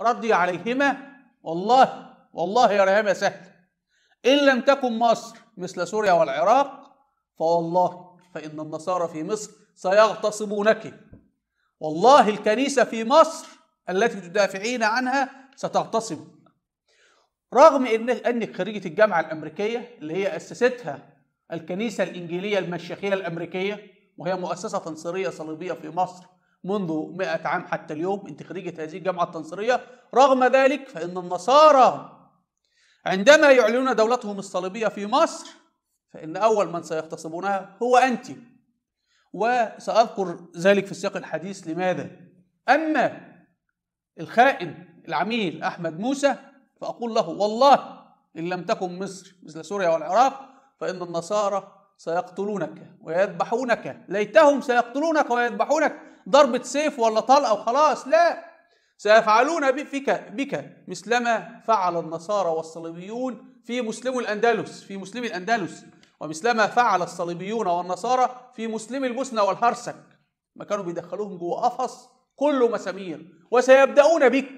رضي عليهما والله والله يا يا سهل إن لم تكن مصر مثل سوريا والعراق فوالله فإن النصارى في مصر سيغتصبونك والله الكنيسة في مصر التي تدافعين عنها ستغتصبك رغم إن أنك خريجة الجامعة الأمريكية اللي هي أسستها الكنيسة الإنجيلية المشيخية الأمريكية وهي مؤسسة تنصيريه صليبية في مصر منذ مئة عام حتى اليوم انت خريجة هذه الجامعة التنصرية رغم ذلك فإن النصارى عندما يعلنون دولتهم الصليبية في مصر فإن أول من سيغتصبونها هو أنت وسأذكر ذلك في سياق الحديث لماذا أما الخائن العميل أحمد موسى فأقول له والله إن لم تكن مصر مثل سوريا والعراق فإن النصارى سيقتلونك ويذبحونك ليتهم سيقتلونك ويذبحونك ضربة سيف ولا طلقة وخلاص لا سيفعلون بك بك مثلما فعل النصارى والصليبيون في مسلم الأندلس في مسلم الأندلس ومثلما فعل الصليبيون والنصارى في مسلم البوسنة والهرسك ما كانوا بيدخلوهم جوه قفص كله مسامير وسيبدأون بك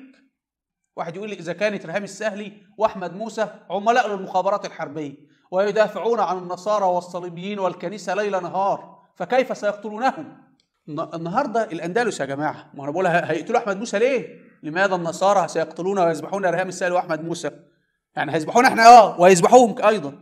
واحد يقول لي إذا كانت رهام السهلي وأحمد موسى عملاء للمخابرات الحربية ويدافعون عن النصارى والصليبيين والكنيسة ليل نهار فكيف سيقتلونهم؟ النهاردة الأندلس يا جماعة ما أنا بقول هيقتلوا أحمد موسى ليه؟ لماذا النصارى سيقتلون ويذبحون إرهام السائل وأحمد موسى؟ يعني هيذبحون احنا اه ويذبحوهم أيضا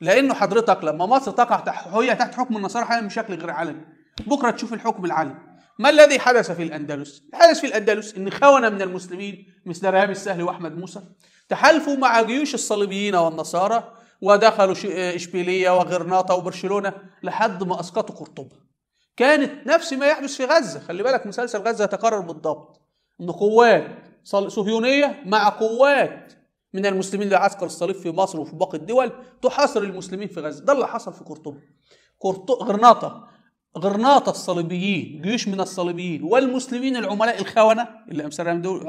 لأنه حضرتك لما مصر تقع هي تحت حكم النصارى حالا بشكل غير علني بكرة تشوف الحكم العلني ما الذي حدث في الأندلس؟ حدث في الأندلس أن خونة من المسلمين مثل رهاب السهل وأحمد موسى تحالفوا مع جيوش الصليبيين والنصارى ودخلوا آه، إشبيلية وغرناطة وبرشلونة لحد ما أسقطوا قرطبة كانت نفس ما يحدث في غزة خلي بالك مسلسل غزة يتكرر بالضبط إن قوات صهيونية مع قوات من المسلمين لعسكر الصليب في مصر وفي باقي الدول تحاصر المسلمين في غزة ده اللي حصل في قرطبة قرطبة غرناطة غرناطة الصليبيين جيوش من الصليبيين والمسلمين العملاء الخونة اللي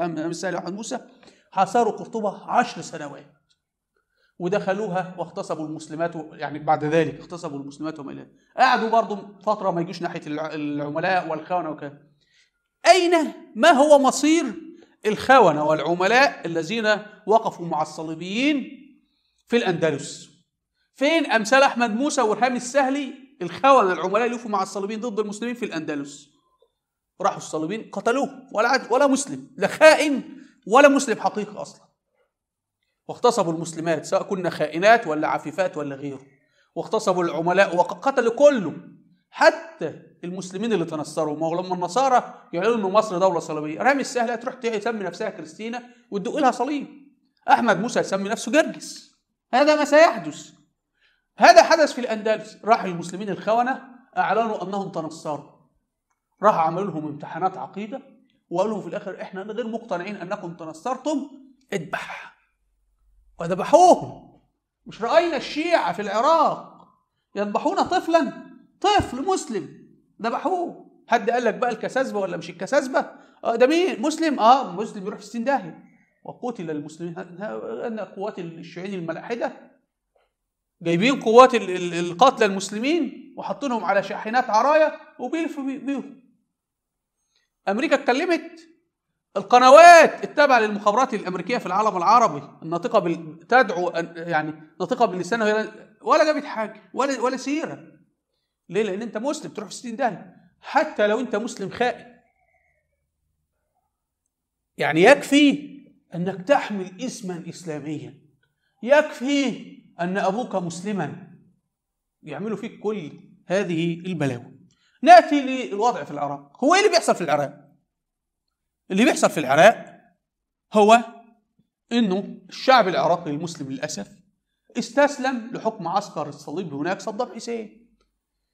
أمثال أحمد موسى حاصروا قرطبة عشر سنوات ودخلوها واغتصبوا المسلمات يعني بعد ذلك اغتصبوا المسلمات وما الى قعدوا برضه فتره ما يجوش ناحيه العملاء والخونه وكذا اين ما هو مصير الخونه والعملاء الذين وقفوا مع الصليبيين في الاندلس فين امثال احمد موسى ورهام السهلي الخونه العملاء اللي مع الصليبيين ضد المسلمين في الاندلس راحوا الصليبيين قتلوه ولا ولا مسلم لا خائن ولا مسلم حقيقي اصلا واغتصبوا المسلمات سواء كنا خائنات ولا عفيفات ولا غيره واغتصبوا العملاء وقتلوا كله حتى المسلمين اللي تنصروا ما هو لما النصارى يعلنوا ان مصر دوله صليبيه رامي السهل هتروح تسمي نفسها كريستينا وتدق لها صليب احمد موسى يسمي نفسه جرجس هذا ما سيحدث هذا حدث في الاندلس راح المسلمين الخونه اعلنوا انهم تنصروا راح عملوا لهم امتحانات عقيده وقالوا في الاخر احنا غير مقتنعين انكم تنصرتم اذبح وذبحوه مش رأينا الشيعة في العراق يذبحون طفلا طفل مسلم ذبحوه حد قال لك بقى الكساسبة ولا مش الكساسبة آه ده مين مسلم اه مسلم يروح في ستين داهية وقتل المسلمين أن قوات الشيعين الملاحدة جايبين قوات القتلى المسلمين وحاطينهم على شاحنات عراية وبيلفوا بيهم أمريكا اتكلمت القنوات التابعة للمخابرات الأمريكية في العالم العربي الناطقة بال... تدعو يعني ناطقة باللسان ولا جابت حاجة ولا ولا سيرة ليه؟ لأن أنت مسلم تروح في 60 داهية حتى لو أنت مسلم خائن يعني يكفي أنك تحمل اسما إسلاميا يكفي أن أبوك مسلما يعملوا فيك كل هذه البلاوي نأتي للوضع في العراق هو إيه اللي بيحصل في العراق اللي بيحصل في العراق هو انه الشعب العراقي المسلم للاسف استسلم لحكم عسكر الصليب هناك صدام حسين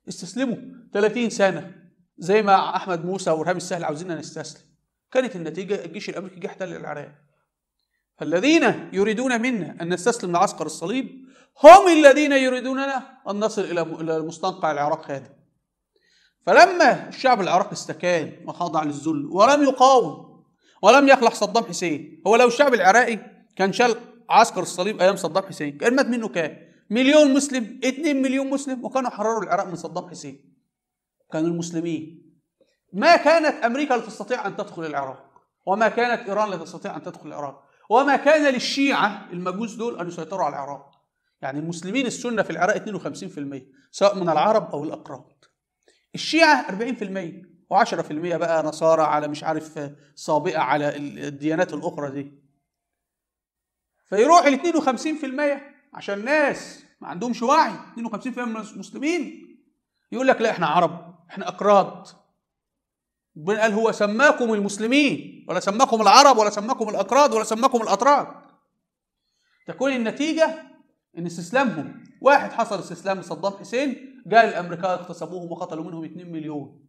استسلموا 30 سنه زي ما احمد موسى ورهام السهل عاوزيننا نستسلم كانت النتيجه الجيش الامريكي جه احتل العراق فالذين يريدون منا ان نستسلم لعسكر الصليب هم الذين يريدوننا ان نصل الى المستنقع العراق هذا فلما الشعب العراقي استكان وخضع للذل ولم يقاوم ولم يخلح صدام حسين هو لو الشعب العراقي كان شال عسكر الصليب ايام صدام حسين كان مات منه كام مليون مسلم 2 مليون مسلم وكانوا حرروا العراق من صدام حسين كانوا المسلمين ما كانت امريكا لتستطيع ان تدخل العراق وما كانت ايران لتستطيع ان تدخل العراق وما كان للشيعه المجوس دول ان يسيطروا على العراق يعني المسلمين السنه في العراق 52% سواء من العرب او الاقران الشيعة 40% و10% بقى نصارى على مش عارف سابقة على الديانات الأخرى دي فيروح ال 52% عشان ناس ما عندهمش وعي 52% من المسلمين يقول لك لا احنا عرب احنا اكراد ربنا قال هو سماكم المسلمين ولا سماكم العرب ولا سماكم الاكراد ولا سماكم الاتراك تكون النتيجه ان استسلامهم واحد حصل استسلام لصدام حسين جاء الامريكان اغتصبوهم وقتلوا منهم 2 مليون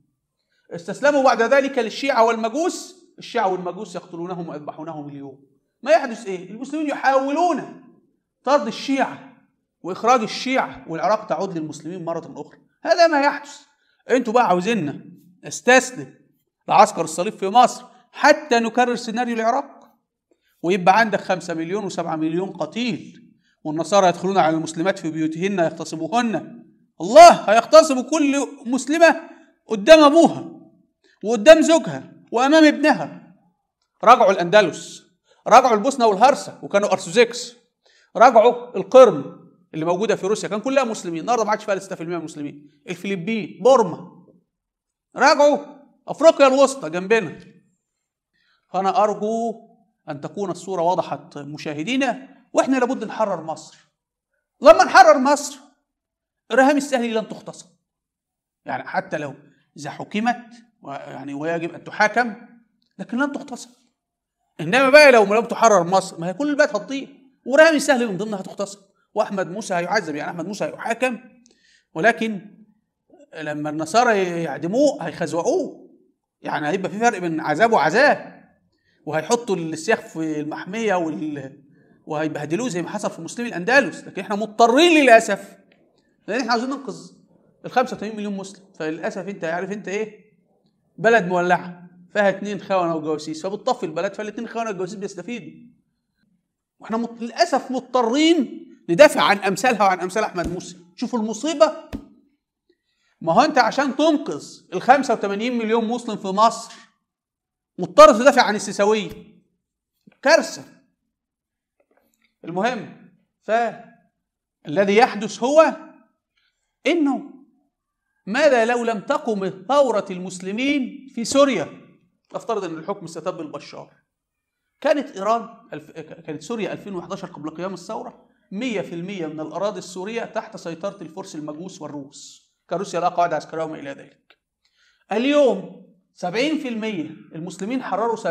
استسلموا بعد ذلك للشيعة والمجوس الشيعة والمجوس يقتلونهم ويذبحونهم اليوم ما يحدث ايه المسلمين يحاولون طرد الشيعة واخراج الشيعة والعراق تعود للمسلمين مرة اخرى هذا ما يحدث انتوا بقى عاوزيننا نستسلم لعسكر الصليب في مصر حتى نكرر سيناريو العراق ويبقى عندك 5 مليون و7 مليون قتيل والنصارى يدخلون على المسلمات في بيوتهن يغتصبوهن الله هيغتصب كل مسلمة قدام أبوها وقدام زوجها وأمام ابنها رجعوا الأندلس رجعوا البوسنة والهرسة وكانوا أرسوزيكس رجعوا القرم اللي موجودة في روسيا كان كلها مسلمين النهارده ما عادش فيها 6% مسلمين الفلبين بورما رجعوا أفريقيا الوسطى جنبنا فأنا أرجو أن تكون الصورة وضحت مشاهدينا وإحنا لابد نحرر مصر لما نحرر مصر رهام السهل لن تختصر يعني حتى لو إذا حكمت يعني ويجب أن تحاكم لكن لن تختصر إنما بقى لو لم تحرر مصر ما هي كل البلد هتضيع ورهام السهل من ضمنها هتختصر وأحمد موسى هيعذب يعني أحمد موسى هيحاكم ولكن لما النصارى يعدموه هيخزوقوه يعني هيبقى في فرق بين عذاب وعذاب وهيحطوا السياخ في المحميه وال... وهيبهدلوه زي ما حصل في مسلمي الاندلس لكن احنا مضطرين للاسف لان احنا عاوزين ننقذ ال 85 مليون مسلم فللاسف انت عارف انت ايه بلد مولعه فيها اثنين خونه وجواسيس فبتطفي البلد فالاثنين خونه وجواسيس بيستفيدوا واحنا مط... للاسف مضطرين ندافع عن امثالها وعن امثال احمد موسى شوفوا المصيبه ما هو انت عشان تنقذ ال 85 مليون مسلم في مصر مضطر تدافع عن السيساويه كارثه المهم فالذي يحدث هو انه ماذا لو لم تقم ثورة المسلمين في سوريا افترض ان الحكم استتب البشار كانت ايران كانت سوريا 2011 قبل قيام الثورة 100% من الاراضي السورية تحت سيطرة الفرس المجوس والروس كروسيا لا قواعد عسكرية وما الى ذلك اليوم 70% المسلمين حرروا 70%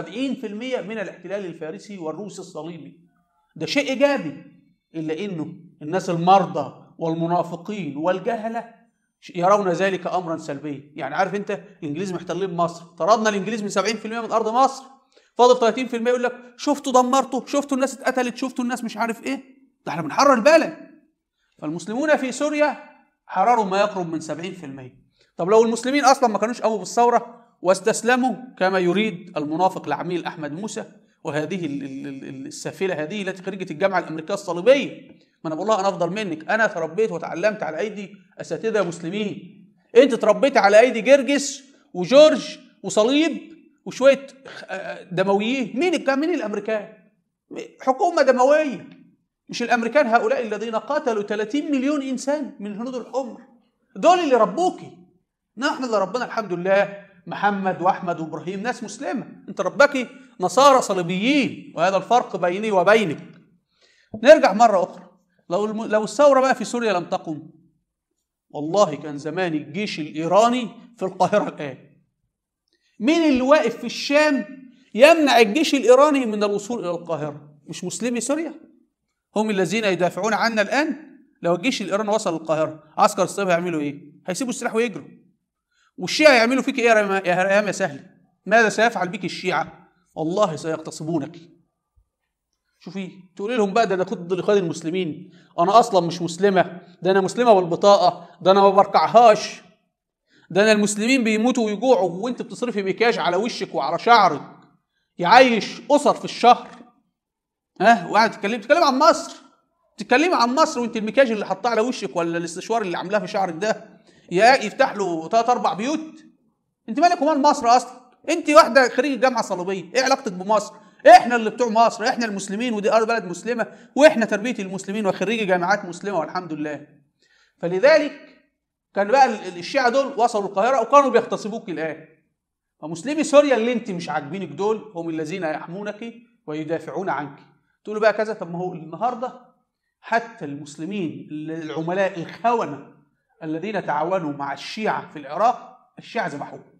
من الاحتلال الفارسي والروسي الصليبي ده شيء ايجابي الا انه الناس المرضى والمنافقين والجهلة يرون ذلك أمرا سلبيا يعني عارف أنت الإنجليز محتلين مصر طردنا الإنجليز من 70% من أرض مصر فاضل 30% يقول لك شفتوا دمرتوا شفتوا الناس اتقتلت شفتوا الناس مش عارف إيه ده احنا بنحرر البلد فالمسلمون في سوريا حرروا ما يقرب من 70% طب لو المسلمين أصلا ما كانوش قاموا بالثورة واستسلموا كما يريد المنافق العميل أحمد موسى وهذه السافله هذه التي خريجه الجامعه الامريكيه الصليبيه ما انا بقول لها انا افضل منك انا تربيت وتعلمت على ايدي اساتذه مسلمين انت تربيت على ايدي جرجس وجورج وصليب وشويه آه، آه، دمويين مين الكلام مين الامريكان حكومه دمويه مش الامريكان هؤلاء الذين قتلوا 30 مليون انسان من الهنود الحمر دول اللي ربوكي نحن اللي ربنا الحمد لله محمد واحمد وابراهيم ناس مسلمه انت ربك نصارى صليبيين وهذا الفرق بيني وبينك نرجع مره اخرى لو لو الثوره بقى في سوريا لم تقم والله كان زمان الجيش الايراني في القاهره الان مين اللي واقف في الشام يمنع الجيش الايراني من الوصول الى القاهره مش مسلمي سوريا هم الذين يدافعون عنا الان لو الجيش الايراني وصل القاهره عسكر الصليب هيعملوا ايه هيسيبوا السلاح ويجروا والشيعة يعملوا فيك ايه يا ريهام يا سهل ماذا سيفعل بك الشيعة والله سيغتصبونك شوفي تقولي لهم بقى ده انا كنت لقاد المسلمين انا اصلا مش مسلمه ده انا مسلمه بالبطاقه ده انا ما بركعهاش ده انا المسلمين بيموتوا ويجوعوا وانت بتصرفي مكياج على وشك وعلى شعرك يعيش اسر في الشهر ها أه؟ وقاعد تتكلم تتكلم عن مصر تتكلمي عن مصر وانت المكياج اللي حطاه على وشك ولا الاستشوار اللي عاملاه في شعرك ده يفتح له ثلاث اربع بيوت انت مالك ومال مصر اصلا انت واحده خريج جامعه صليبيه ايه علاقتك بمصر احنا اللي بتوع مصر احنا المسلمين ودي ارض بلد مسلمه واحنا تربيه المسلمين وخريجي جامعات مسلمه والحمد لله فلذلك كان بقى الشيعه دول وصلوا القاهره وكانوا بيغتصبوك الان فمسلمي سوريا اللي انت مش عاجبينك دول هم الذين يحمونك ويدافعون عنك تقول بقى كذا طب ما هو النهارده حتى المسلمين العملاء الخونه الذين تعاونوا مع الشيعة في العراق الشيعة ذبحوه